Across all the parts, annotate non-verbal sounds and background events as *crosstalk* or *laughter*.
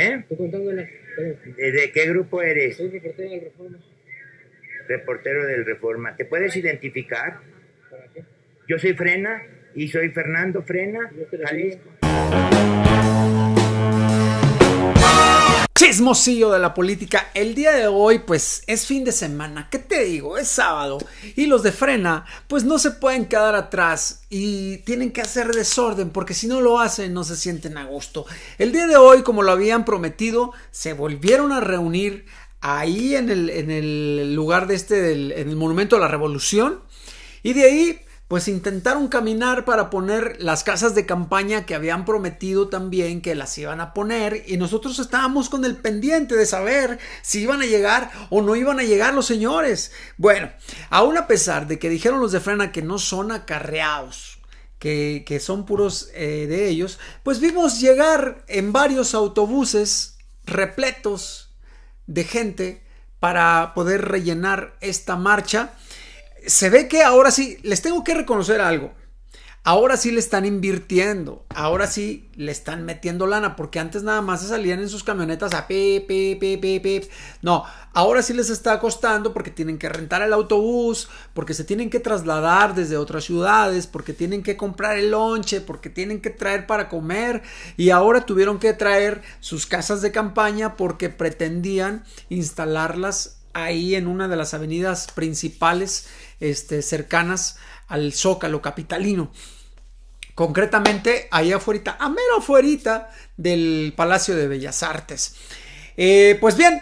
¿Eh? ¿De, qué grupo eres? Soy reportero del Reforma. Reportero del Reforma. ¿Te puedes identificar? Yo soy Frena y soy Fernando Frena, chismosillo de la política. El día de hoy, pues es fin de semana, ¿qué te digo? Es sábado y los de frena, pues no se pueden quedar atrás y tienen que hacer desorden porque si no lo hacen no se sienten a gusto. El día de hoy, como lo habían prometido, se volvieron a reunir ahí en el, lugar de este, en el Monumento a la Revolución y de ahí pues intentaron caminar para poner las casas de campaña que habían prometido también que las iban a poner y nosotros estábamos con el pendiente de saber si iban a llegar o no iban a llegar los señores. Bueno, aún a pesar de que dijeron los de Frena que no son acarreados, que, son puros eh, de ellos, pues vimos llegar en varios autobuses repletos de gente para poder rellenar esta marcha se ve que ahora sí, les tengo que reconocer algo. Ahora sí le están invirtiendo, ahora sí le están metiendo lana, porque antes nada más se salían en sus camionetas a pip, pip, pip, pip, No, ahora sí les está costando porque tienen que rentar el autobús, porque se tienen que trasladar desde otras ciudades, porque tienen que comprar el lonche, porque tienen que traer para comer y ahora tuvieron que traer sus casas de campaña porque pretendían instalarlas ahí en una de las avenidas principales este, cercanas al Zócalo capitalino. Concretamente, ahí afuera, a mero afuera del Palacio de Bellas Artes. Eh, pues bien,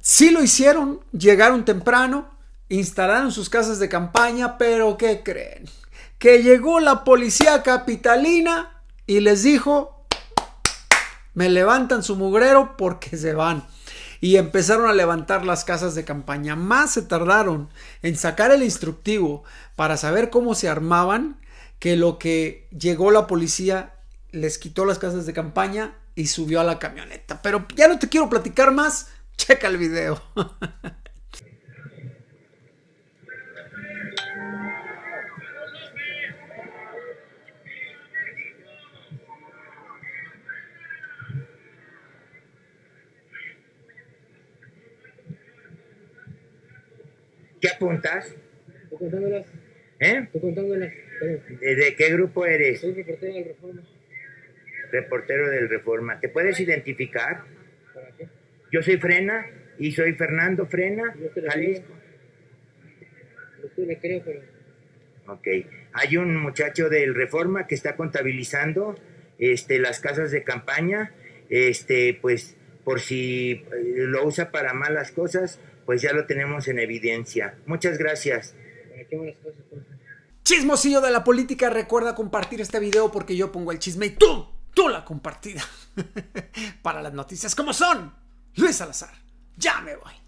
sí lo hicieron, llegaron temprano, instalaron sus casas de campaña, pero ¿qué creen? Que llegó la policía capitalina y les dijo, me levantan su mugrero porque se van y empezaron a levantar las casas de campaña. Más se tardaron en sacar el instructivo para saber cómo se armaban que lo que llegó la policía les quitó las casas de campaña y subió a la camioneta. Pero ya no te quiero platicar más, checa el video. *laughs* ¿Qué apuntas? contándolas. ¿Eh? contándolas. ¿De qué grupo eres? Soy reportero del Reforma. Reportero del Reforma. ¿Te puedes identificar? ¿Para qué? Yo soy Frena y soy Fernando Frena, Jalisco. Yo le creo, pero... Ok. Hay un muchacho del Reforma que está contabilizando este, las casas de campaña, este, pues por si eh, lo usa para malas cosas pues ya lo tenemos en evidencia. Muchas gracias. Chismosillo de la política, recuerda compartir este video porque yo pongo el chisme y tú, tú la compartida. *laughs* Para las noticias como son, Luis Salazar, ya me voy.